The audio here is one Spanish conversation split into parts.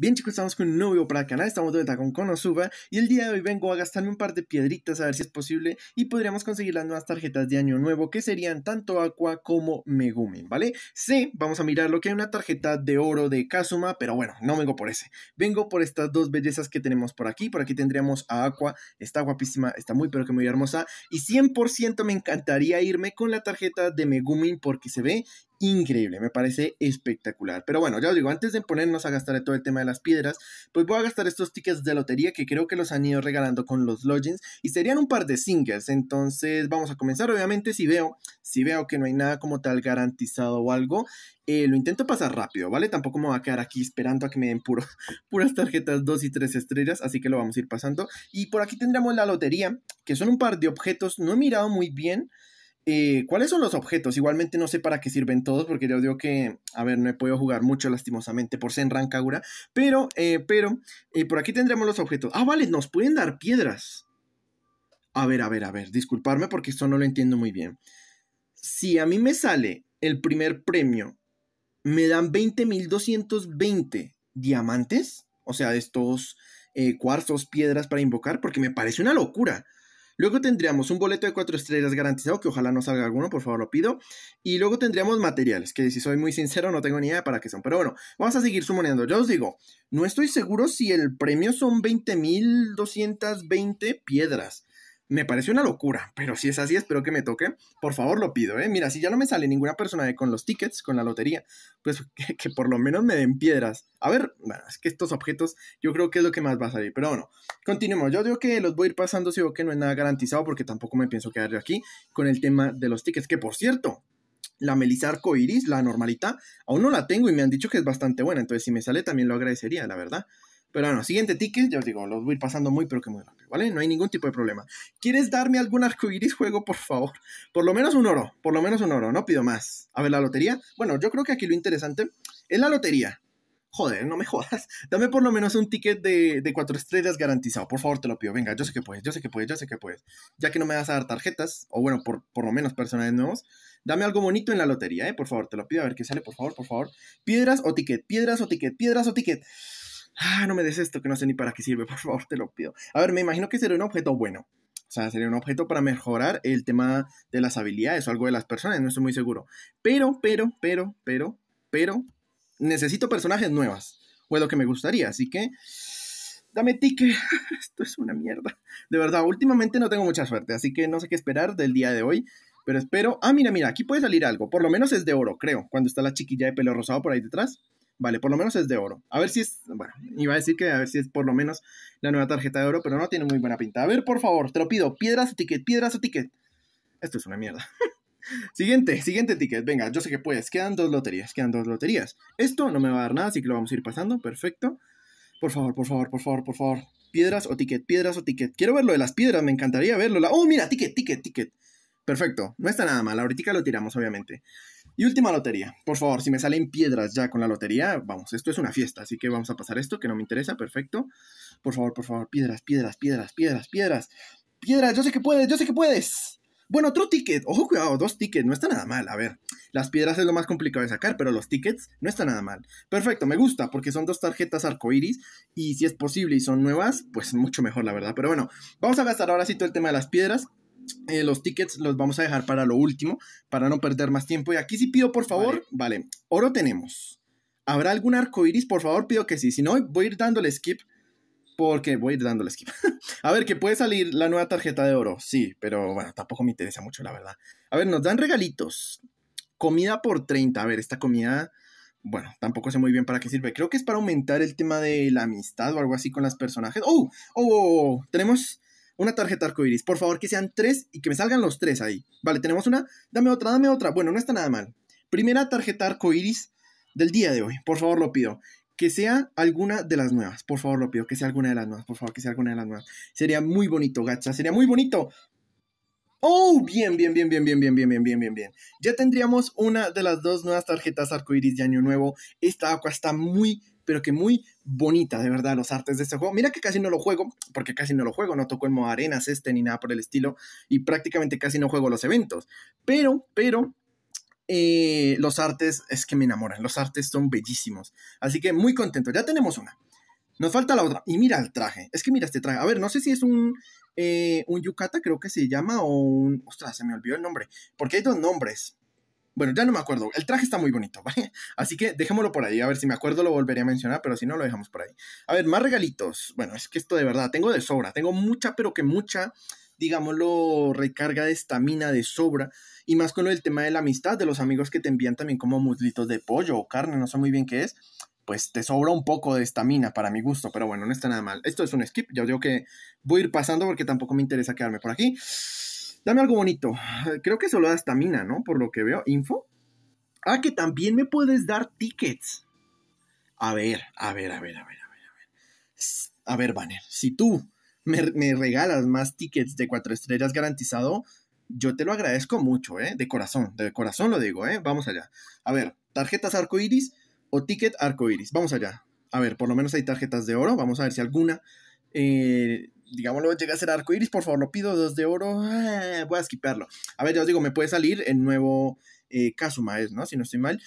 Bien chicos, estamos con un nuevo video para el canal, estamos de vuelta con Konosuba y el día de hoy vengo a gastarme un par de piedritas a ver si es posible y podríamos conseguir las nuevas tarjetas de año nuevo que serían tanto Aqua como Megumin, ¿vale? Sí, vamos a mirar lo que hay una tarjeta de oro de Kazuma, pero bueno, no vengo por ese, vengo por estas dos bellezas que tenemos por aquí, por aquí tendríamos a Aqua, está guapísima, está muy pero que muy hermosa y 100% me encantaría irme con la tarjeta de Megumin porque se ve increíble, me parece espectacular. Pero bueno, ya os digo, antes de ponernos a gastar todo el tema de las piedras, pues voy a gastar estos tickets de lotería que creo que los han ido regalando con los logins y serían un par de singles. Entonces vamos a comenzar, obviamente si veo, si veo que no hay nada como tal garantizado o algo, eh, lo intento pasar rápido, ¿vale? Tampoco me voy a quedar aquí esperando a que me den puras tarjetas 2 y 3 estrellas, así que lo vamos a ir pasando. Y por aquí tendremos la lotería, que son un par de objetos, no he mirado muy bien. Eh, ¿Cuáles son los objetos? Igualmente no sé para qué sirven todos, porque yo digo que, a ver, no he podido jugar mucho lastimosamente por ser rancagura pero, eh, pero, eh, por aquí tendremos los objetos. Ah, vale, nos pueden dar piedras. A ver, a ver, a ver, disculparme porque esto no lo entiendo muy bien. Si a mí me sale el primer premio, me dan 20.220 diamantes, o sea, de estos eh, cuarzos, piedras para invocar, porque me parece una locura. Luego tendríamos un boleto de cuatro estrellas garantizado, que ojalá no salga alguno, por favor lo pido. Y luego tendríamos materiales, que si soy muy sincero no tengo ni idea para qué son. Pero bueno, vamos a seguir sumoneando. Yo os digo, no estoy seguro si el premio son 20.220 piedras. Me parece una locura, pero si es así, espero que me toque. Por favor, lo pido, ¿eh? Mira, si ya no me sale ninguna persona con los tickets, con la lotería, pues que, por lo menos me den piedras. A ver, bueno, es que estos objetos yo creo que es lo que más va a salir, pero bueno, continuemos. Yo digo que los voy a ir pasando si veo que no es nada garantizado, porque tampoco me pienso quedar yo aquí con el tema de los tickets, que por cierto, la Melissa Arcoiris, la normalita, aún no la tengo y me han dicho que es bastante buena, entonces si me sale también lo agradecería, la verdad. Pero bueno, siguiente ticket, ya os digo, los voy pasando muy pero que muy rápido, ¿vale? No hay ningún tipo de problema. ¿Quieres darme algún arcoiris juego, por favor? Por lo menos un oro, por lo menos un oro, no pido más. A ver, la lotería. Bueno, yo creo que aquí lo interesante es la lotería. Joder, no me jodas. Dame por lo menos un ticket de, cuatro estrellas garantizado. Por favor, te lo pido. Venga, yo sé que puedes, yo sé que puedes, yo sé que puedes. Ya que no me vas a dar tarjetas, o bueno, por, por lo menos personajes nuevos, dame algo bonito en la lotería, ¿eh? Por favor, te lo pido. A ver qué sale, por favor, por favor. Piedras o ticket, piedras o ticket, piedras o ticket ah, no me des esto que no sé ni para qué sirve, por favor, te lo pido. A ver, me imagino que sería un objeto bueno. O sea, sería un objeto para mejorar el tema de las habilidades o algo de las personas, no estoy muy seguro. Pero, pero, pero, pero, pero, necesito personajes nuevas. O lo que me gustaría, así que... Dame ticket, esto es una mierda. De verdad, últimamente no tengo mucha suerte, así que no sé qué esperar del día de hoy. Pero espero. Ah, mira, mira, aquí puede salir algo. Por lo menos es de oro, creo. Cuando está la chiquilla de pelo rosado por ahí detrás. Vale, por lo menos es de oro. A ver si es, bueno, iba a decir que a ver si es por lo menos la nueva tarjeta de oro, pero no tiene muy buena pinta. A ver, por favor, te lo pido, piedras o ticket, piedras o ticket. Esto es una mierda. siguiente, siguiente ticket, venga, yo sé que puedes, quedan dos loterías, quedan dos loterías. Esto no me va a dar nada, así que lo vamos a ir pasando, perfecto. Por favor, por favor, por favor, por favor. Piedras o ticket, piedras o ticket. Quiero ver lo de las piedras, me encantaría verlo. Oh, mira, ticket, ticket, ticket. Perfecto, no está nada mal, ahorita lo tiramos, obviamente. Y última lotería. Por favor, si me salen piedras ya con la lotería, vamos, esto es una fiesta, así que vamos a pasar esto, que no me interesa, perfecto. Por favor, por favor, piedras, piedras, piedras, piedras, piedras. Piedras, yo sé que puedes, yo sé que puedes. Bueno, otro ticket. Ojo, cuidado, dos tickets. No está nada mal. A ver, las piedras es lo más complicado de sacar, pero los tickets no está nada mal. Perfecto, me gusta, porque son dos tarjetas arcoiris. Y si es posible y son nuevas, pues mucho mejor, la verdad. Pero bueno, vamos a gastar ahora sí todo el tema de las piedras. Eh, los tickets los vamos a dejar para lo último, para no perder más tiempo. Y aquí sí pido, por favor, vale, oro tenemos. ¿Habrá algún arco iris? Por favor, pido que sí. Si no, voy a ir dándole skip. Porque voy a ir dándole skip. a ver, que puede salir la nueva tarjeta de oro. Sí, pero bueno, tampoco me interesa mucho, la verdad. A ver, nos dan regalitos. Comida por 30. A ver, esta comida. Bueno, tampoco sé muy bien para qué sirve. Creo que es para aumentar el tema de la amistad o algo así con las personajes. ¡Oh! oh, oh. oh, oh! Tenemos una tarjeta arcoiris. Por favor, que sean tres y que me salgan los tres ahí. Vale, tenemos una. Dame otra, dame otra. Bueno, no está nada mal. Primera tarjeta arcoiris del día de hoy. Por favor, lo pido. Que sea alguna de las nuevas. Por favor, lo pido. Que sea alguna de las nuevas. Por favor, que sea alguna de las nuevas. Sería muy bonito, gacha. Sería muy bonito. Oh, bien, bien, bien, bien, bien, bien, bien, bien, bien, bien, bien. Ya tendríamos una de las dos nuevas tarjetas arcoiris de año nuevo. Esta agua está muy, pero que muy bonita, de verdad, los artes de este juego. Mira que casi no lo juego, porque casi no lo juego, no toco en modo arenas este ni nada por el estilo, y prácticamente casi no juego los eventos. Pero, pero, eh, los artes es que me enamoran, los artes son bellísimos. Así que muy contento, ya tenemos una. Nos falta la otra. Y mira el traje. Es que mira este traje. A ver, no sé si es un, eh, un Yukata, creo que se llama, o un... Ostras, se me olvidó el nombre. Porque hay dos nombres. Bueno, ya no me acuerdo. El traje está muy bonito, ¿vale? Así que dejémoslo por ahí. A ver si me acuerdo lo volveré a mencionar, pero si no, lo dejamos por ahí. A ver, más regalitos. Bueno, es que esto de verdad, tengo de sobra. Tengo mucha, pero que mucha, digámoslo, recarga de estamina de sobra. Y más con lo del tema de la amistad, de los amigos que te envían también como muslitos de pollo o carne, no sé muy bien qué es. Pues te sobra un poco de estamina para mi gusto, pero bueno, no está nada mal. Esto es un skip. Yo digo que voy a ir pasando porque tampoco me interesa quedarme por aquí. Dame algo bonito. Creo que solo da estamina, ¿no? Por lo que veo. Info. Ah, que también me puedes dar tickets. A ver, a ver, a ver, a ver, a ver, a ver. A ver, Banner, si tú me, regalas más tickets de cuatro estrellas garantizado, yo te lo agradezco mucho, ¿eh? De corazón, de corazón lo digo, ¿eh? Vamos allá. A ver, tarjetas arcoiris o ticket arcoiris. Vamos allá. A ver, por lo menos hay tarjetas de oro. Vamos a ver si alguna eh, digámoslo, llega a ser arco por favor, lo pido, dos de oro, ah, voy a esquipearlo. A ver, ya os digo, me puede salir el nuevo eh, Kazuma, ¿no? Si no estoy mal.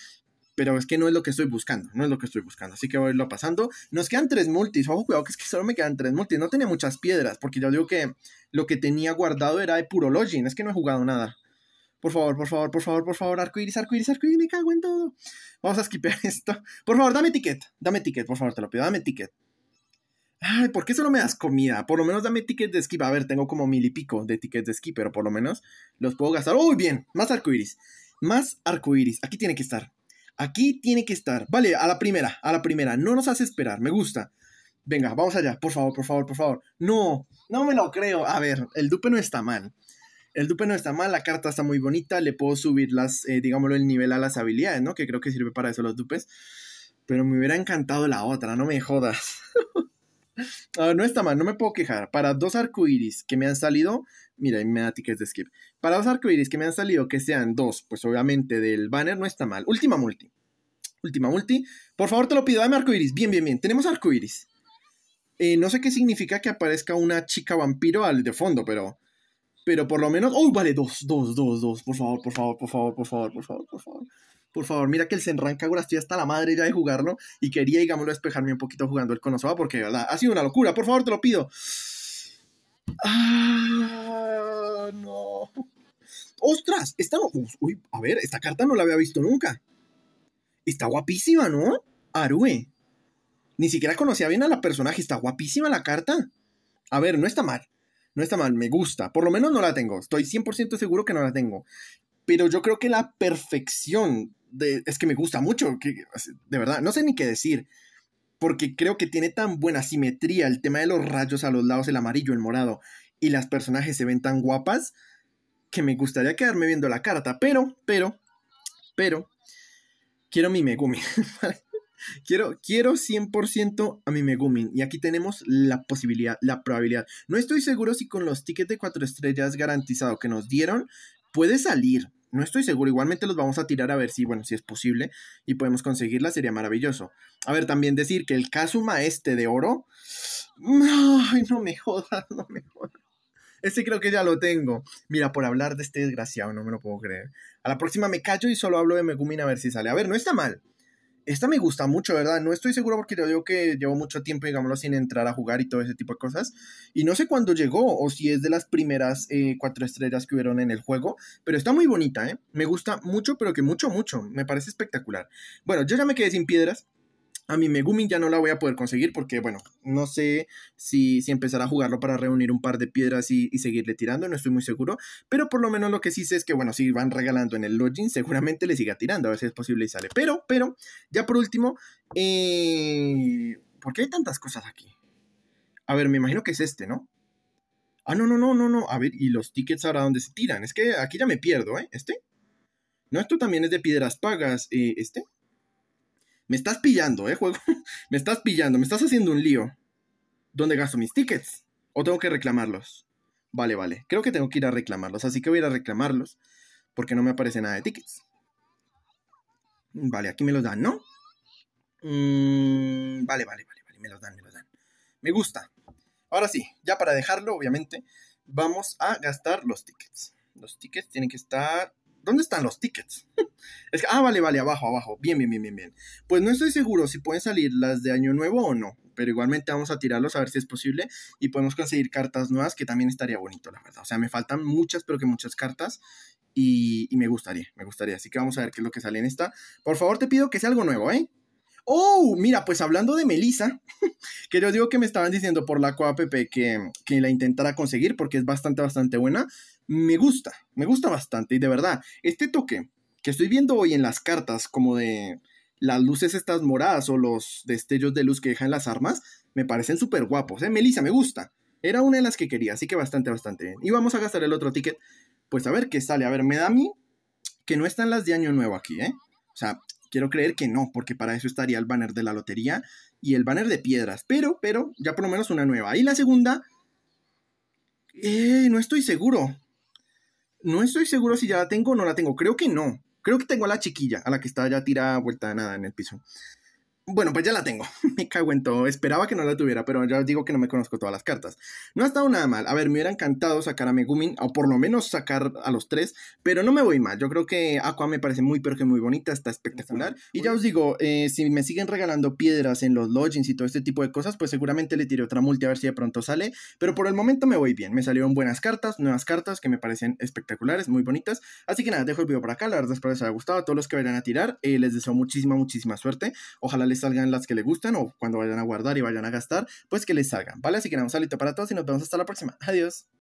Pero es que no es lo que estoy buscando, no es lo que estoy buscando. Así que voy a irlo pasando. Nos quedan tres multis. Ojo, cuidado, que es que solo me quedan tres multis. No tenía muchas piedras, porque ya digo que lo que tenía guardado era de puro login. Es que no he jugado nada. Por favor, por favor, por favor, por favor, arco iris, arco arco me cago en todo. Vamos a esquipear esto. Por favor, dame ticket, dame ticket, por favor, te lo pido, dame ticket ay, ¿por qué solo me das comida? Por lo menos dame tickets de esquí. A ver, tengo como mil y pico de tickets de esquí, pero por lo menos los puedo gastar. ¡Uy, bien! Más arcoiris. Más arcoiris. Aquí tiene que estar. Aquí tiene que estar. Vale, a la primera, a la primera. No nos hace esperar, me gusta. Venga, vamos allá. Por favor, por favor, por favor. No, no me lo creo. A ver, el dupe no está mal. El dupe no está mal, la carta está muy bonita, le puedo subir las, eh, digámoslo, el nivel a las habilidades, ¿no? Que creo que sirve para eso los dupes. Pero me hubiera encantado la otra, no me jodas. Ah, no está mal, no me puedo quejar. Para dos arcoiris que me han salido, mira, me da tickets de skip. Para dos arcoiris que me han salido, que sean dos, pues obviamente del banner, no está mal. Última multi. Última multi. Por favor, te lo pido, dame arcoiris Bien, bien, bien. Tenemos arcoíris. Eh, no sé qué significa que aparezca una chica vampiro al de fondo, pero. Pero por lo menos. uy vale! Dos, dos, dos, dos. Por favor, por favor, por favor, por favor, por favor, por favor por favor, mira que el Senran Kagura estoy hasta la madre ya de jugarlo y quería, digámoslo, despejarme un poquito jugando el Konosoba porque ¿verdad? ha sido una locura, por favor, te lo pido. Ah, no. ¡Ostras! Esta no. Uy, a ver, esta carta no la había visto nunca. Está guapísima, ¿no? Arue. Ni siquiera conocía bien a la personaje. Está guapísima la carta. A ver, no está mal. No está mal, me gusta. Por lo menos no la tengo. Estoy 100% seguro que no la tengo. Pero yo creo que la perfección de, es que me gusta mucho, de verdad, no sé ni qué decir, porque creo que tiene tan buena simetría el tema de los rayos a los lados, el amarillo, el morado, y las personajes se ven tan guapas que me gustaría quedarme viendo la carta, pero, pero, pero, quiero mi Megumi. quiero, quiero 100% a mi Megumin. Y aquí tenemos la posibilidad, la probabilidad. No estoy seguro si con los tickets de 4 estrellas garantizado que nos dieron puede salir. No estoy seguro, igualmente los vamos a tirar a ver si, bueno, si es posible y podemos conseguirla, sería maravilloso. A ver, también decir que el Kazuma este de oro... Ay, no me jodas, no me jodas. ese creo que ya lo tengo. Mira, por hablar de este desgraciado, no me lo puedo creer. A la próxima me callo y solo hablo de Megumin a ver si sale. A ver, no está mal. Esta me gusta mucho, ¿verdad? No estoy seguro porque yo digo que llevo mucho tiempo, digámoslo, sin entrar a jugar y todo ese tipo de cosas. Y no sé cuándo llegó o si es de las primeras eh, cuatro estrellas que hubieron en el juego, pero está muy bonita, ¿eh? Me gusta mucho, pero que mucho, mucho. Me parece espectacular. Bueno, yo ya me quedé sin piedras, a mi Megumin ya no la voy a poder conseguir porque, bueno, no sé si, si empezar a jugarlo para reunir un par de piedras y, seguirle tirando, no estoy muy seguro. Pero por lo menos lo que sí sé es que, bueno, si van regalando en el login, seguramente le siga tirando, a ver si es posible y sale. Pero, pero, ya por último, eh, ¿por qué hay tantas cosas aquí? A ver, me imagino que es este, ¿no? Ah, no, no, no, no, no. A ver, ¿y los tickets ahora dónde se tiran? Es que aquí ya me pierdo, ¿eh? ¿Este? No, esto también es de piedras pagas. Eh, ¿Este? Me estás pillando, ¿eh, juego? me estás pillando, me estás haciendo un lío. ¿Dónde gasto mis tickets? ¿O tengo que reclamarlos? Vale, vale. Creo que tengo que ir a reclamarlos, así que voy a ir a reclamarlos porque no me aparece nada de tickets. Vale, aquí me los dan, ¿no? Mm, vale, vale, vale, vale, me los dan, me los dan. Me gusta. Ahora sí, ya para dejarlo, obviamente, vamos a gastar los tickets. Los tickets tienen que estar ¿dónde están los tickets? es ah, vale, vale, abajo, abajo. Bien, bien, bien, bien, bien. Pues no estoy seguro si pueden salir las de Año Nuevo o no, pero igualmente vamos a tirarlos a ver si es posible y podemos conseguir cartas nuevas, que también estaría bonito, la verdad. O sea, me faltan muchas, pero que muchas cartas y, me gustaría, me gustaría. Así que vamos a ver qué es lo que sale en esta. Por favor, te pido que sea algo nuevo, ¿eh? Oh, mira, pues hablando de Melissa, que yo digo que me estaban diciendo por la COAPP que, que la intentara conseguir porque es bastante, bastante buena me gusta, me gusta bastante y de verdad, este toque que estoy viendo hoy en las cartas como de las luces estas moradas o los destellos de luz que dejan las armas, me parecen súper guapos, ¿eh? Melissa, me gusta. Era una de las que quería, así que bastante, bastante bien. Y vamos a gastar el otro ticket, pues a ver qué sale. A ver, me da a mí que no están las de Año Nuevo aquí, ¿eh? O sea, quiero creer que no, porque para eso estaría el banner de la lotería y el banner de piedras. Pero, pero, ya por lo menos una nueva. Y la segunda, eh, no estoy seguro no estoy seguro si ya la tengo o no la tengo. Creo que no. Creo que tengo a la chiquilla, a la que está ya tirada vuelta de nada en el piso. Bueno, pues ya la tengo. Me cago en todo. Esperaba que no la tuviera, pero ya os digo que no me conozco todas las cartas. No ha estado nada mal. A ver, me hubiera encantado sacar a Megumin, o por lo menos sacar a los tres, pero no me voy mal. Yo creo que Aqua me parece muy, pero que muy bonita, está espectacular. Y ya os digo, eh, si me siguen regalando piedras en los lodgings y todo este tipo de cosas, pues seguramente le tiré otra multi a ver si de pronto sale. Pero por el momento me voy bien. Me salieron buenas cartas, nuevas cartas que me parecen espectaculares, muy bonitas. Así que nada, dejo el video por acá. La verdad, espero les haya gustado. A todos los que vayan a tirar, eh, les deseo muchísima, muchísima suerte. Ojalá les salgan las que le gustan o cuando vayan a guardar y vayan a gastar, pues que les salgan, ¿vale? Así que un salito para todos y nos vemos hasta la próxima. Adiós.